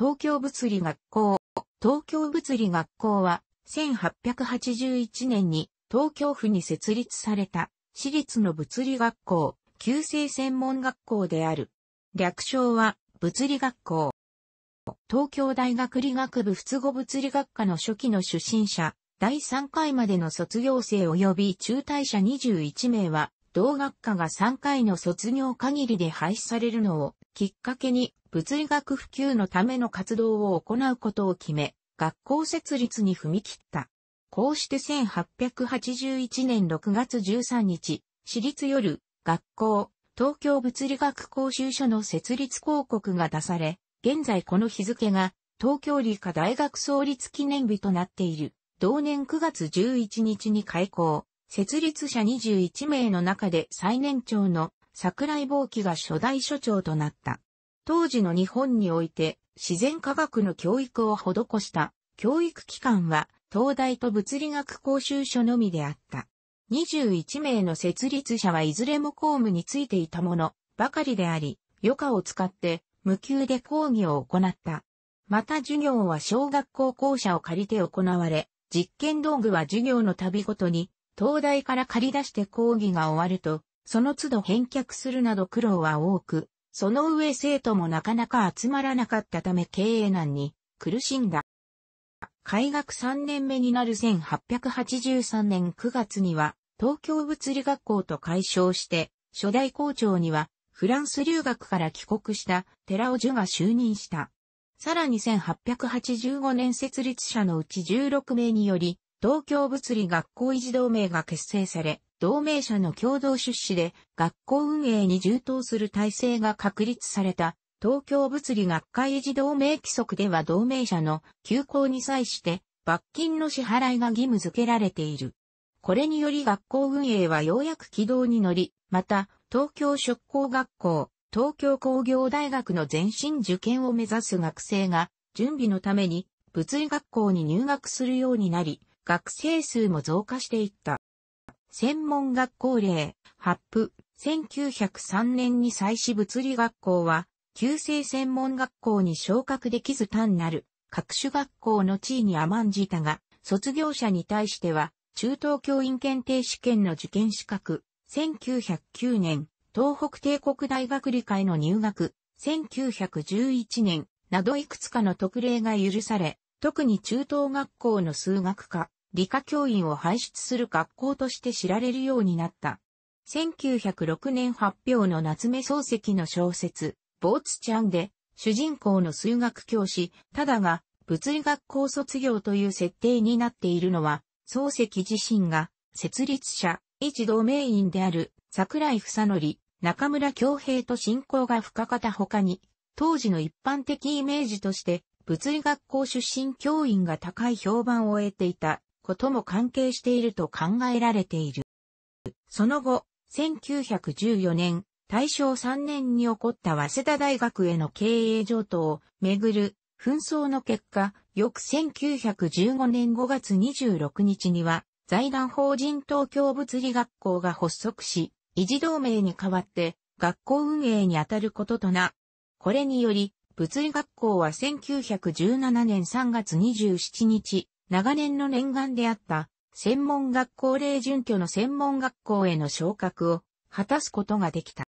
東京物理学校。東京物理学校は、1881年に東京府に設立された、私立の物理学校、旧制専門学校である。略称は、物理学校。東京大学理学部仏語物理学科の初期の出身者、第3回までの卒業生及び中退者21名は、同学科が3回の卒業限りで廃止されるのをきっかけに物理学普及のための活動を行うことを決め、学校設立に踏み切った。こうして1881年6月13日、私立夜、学校、東京物理学講習所の設立広告が出され、現在この日付が東京理科大学創立記念日となっている。同年9月11日に開校、設立者21名の中で最年長の桜井坊記が初代所長となった。当時の日本において自然科学の教育を施した教育機関は東大と物理学講習所のみであった。21名の設立者はいずれも公務についていたものばかりであり、余暇を使って無給で講義を行った。また授業は小学校校舎を借りて行われ、実験道具は授業の度ごとに東大から借り出して講義が終わると、その都度返却するなど苦労は多く、その上生徒もなかなか集まらなかったため経営難に苦しんだ。開学3年目になる1883年9月には、東京物理学校と解消して、初代校長には、フランス留学から帰国した寺尾樹が就任した。さらに1885年設立者のうち16名により、東京物理学校維持同盟が結成され、同盟者の共同出資で学校運営に充当する体制が確立された東京物理学会児同盟規則では同盟者の休校に際して罰金の支払いが義務付けられている。これにより学校運営はようやく軌道に乗り、また東京職工学校、東京工業大学の前身受験を目指す学生が準備のために物理学校に入学するようになり、学生数も増加していった。専門学校令、発布、1903年に祭祀物理学校は、旧制専門学校に昇格できず単なる、各種学校の地位に甘んじたが、卒業者に対しては、中等教員検定試験の受験資格、1909年、東北帝国大学理会の入学、1911年、などいくつかの特例が許され、特に中等学校の数学科、理科教員を輩出する学校として知られるようになった。1906年発表の夏目漱石の小説、ボーツちゃんで、主人公の数学教師、ただが、物理学校卒業という設定になっているのは、漱石自身が、設立者、一同名員である、桜井房則、中村京平と親交が深かった他に、当時の一般的イメージとして、物理学校出身教員が高い評判を得ていたことも関係していると考えられている。その後、1914年、大正3年に起こった早稲田大学への経営上等をめぐる紛争の結果、翌1915年5月26日には、財団法人東京物理学校が発足し、維持同盟に代わって学校運営に当たることとな。これにより、物理学校は1917年3月27日、長年の念願であった、専門学校例準拠の専門学校への昇格を果たすことができた。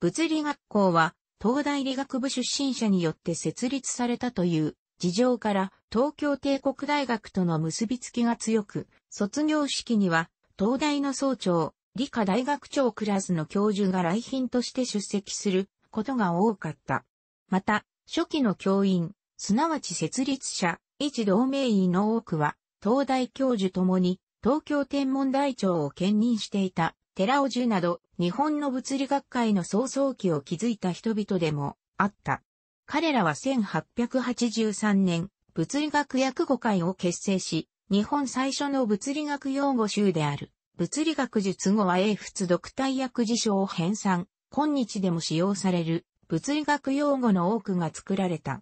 物理学校は、東大理学部出身者によって設立されたという事情から東京帝国大学との結びつきが強く、卒業式には東大の総長、理科大学長クラスの教授が来賓として出席することが多かった。また、初期の教員、すなわち設立者、一同盟員の多くは、東大教授ともに、東京天文台長を兼任していた、寺尾樹など、日本の物理学会の創造期を築いた人々でも、あった。彼らは1883年、物理学訳語会を結成し、日本最初の物理学用語集である、物理学術語は英仏独体訳辞書を編纂、今日でも使用される、物理学用語の多くが作られた。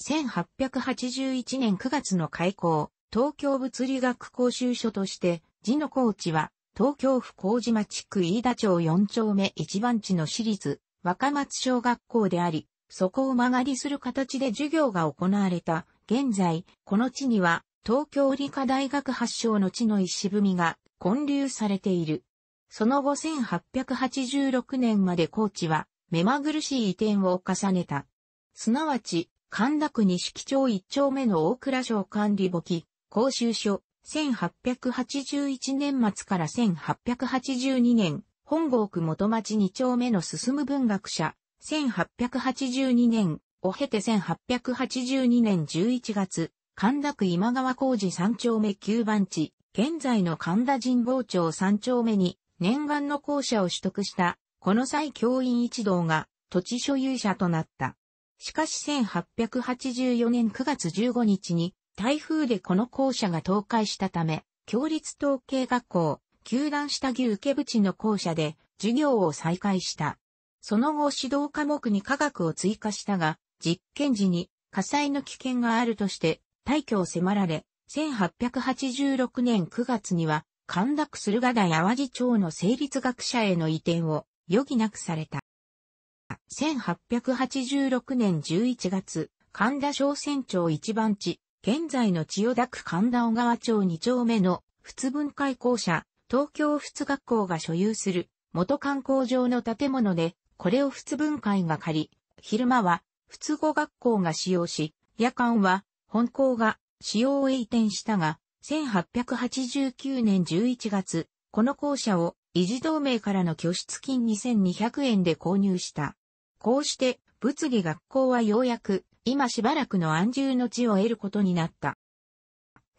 1881年9月の開校、東京物理学講習所として、次の高知は、東京府麹地区飯田町4丁目1番地の私立、若松小学校であり、そこを曲がりする形で授業が行われた。現在、この地には、東京理科大学発祥の地の石踏みが建立されている。その後1886年まで高知は目まぐるしい移転を重ねた。すなわち、神田区西木町一丁目の大倉省管理簿記、公衆所、1881年末から1882年、本郷区元町二丁目の進む文学者、1882年、を経て1882年11月、神田区今川工事三丁目9番地、現在の神田神保町三丁目に、念願の校舎を取得した、この際教員一同が土地所有者となった。しかし1884年9月15日に台風でこの校舎が倒壊したため、共立統計学校、球団下牛受け淵の校舎で授業を再開した。その後指導科目に科学を追加したが、実験時に火災の危険があるとして退去を迫られ、1886年9月には、陥落する台淡路町の成立学者への移転を余儀なくされた。1886年11月、神田小船町一番地、現在の千代田区神田小川町2丁目の仏文会校舎、東京仏学校が所有する元観光場の建物で、これを仏文会が借り、昼間は仏語学校が使用し、夜間は本校が使用へ移転したが、1889年11月、この校舎を維持同盟からの拠出金2200円で購入した。こうして、物理学校はようやく、今しばらくの安住の地を得ることになった。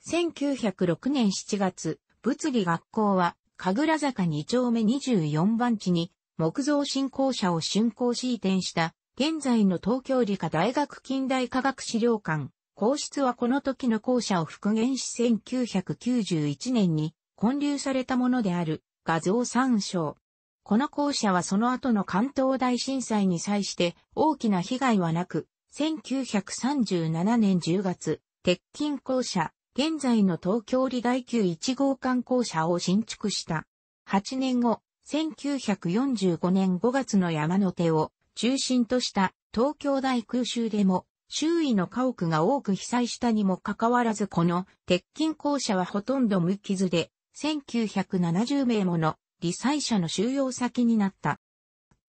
1906年7月、物理学校は、神楽坂2丁目24番地に、木造新校者を竣工し移転した、現在の東京理科大学近代科学資料館、皇室はこの時の校舎を復元し1991年に建立されたものである画像参照。この校舎はその後の関東大震災に際して大きな被害はなく、1937年10月、鉄筋校舎、現在の東京理大級1号館校舎を新築した。8年後、1945年5月の山の手を中心とした東京大空襲でも周囲の家屋が多く被災したにもかかわらずこの鉄筋校舎はほとんど無傷で1970名もの理災者の収容先になった。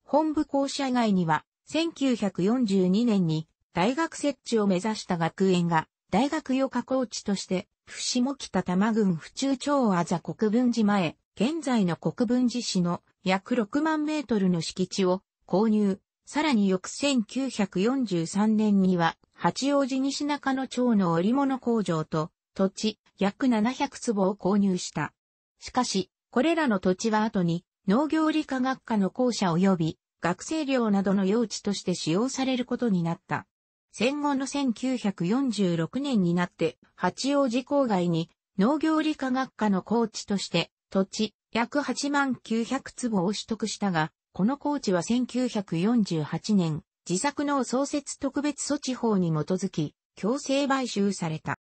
本部校舎外には、1942年に大学設置を目指した学園が、大学予科校地として、伏下北多摩郡府中町あざ国分寺前、現在の国分寺市の約6万メートルの敷地を購入。さらに翌1943年には、八王子西中野町の織物工場と土地約700坪を購入した。しかし、これらの土地は後に農業理科学科の校舎及び学生寮などの用地として使用されることになった。戦後の1946年になって八王子郊外に農業理科学科の高地として土地約8万900坪を取得したが、この高地は1948年自作農創設特別措置法に基づき強制買収された。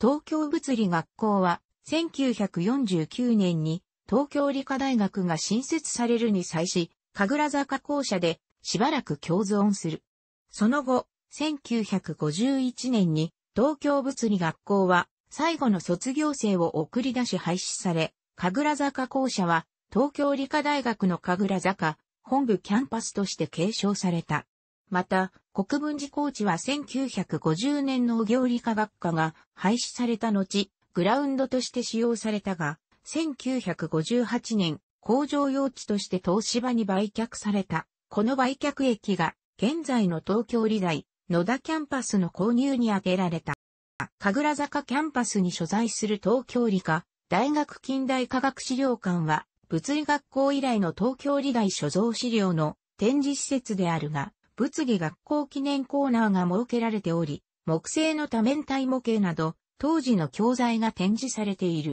東京物理学校は1949年に東京理科大学が新設されるに際し、神楽坂校舎でしばらく共存する。その後、1951年に東京物理学校は最後の卒業生を送り出し廃止され、神楽坂校舎は東京理科大学の神楽坂本部キャンパスとして継承された。また、国分寺校地は1950年農業理科学科が廃止された後、グラウンドとして使用されたが、1958年、工場用地として東芝に売却された。この売却益が、現在の東京理大、野田キャンパスの購入に充てられた。神楽坂キャンパスに所在する東京理科、大学近代科学資料館は、物理学校以来の東京理大所蔵資料の展示施設であるが、物理学校記念コーナーが設けられており、木製の多面体模型など、当時の教材が展示されている。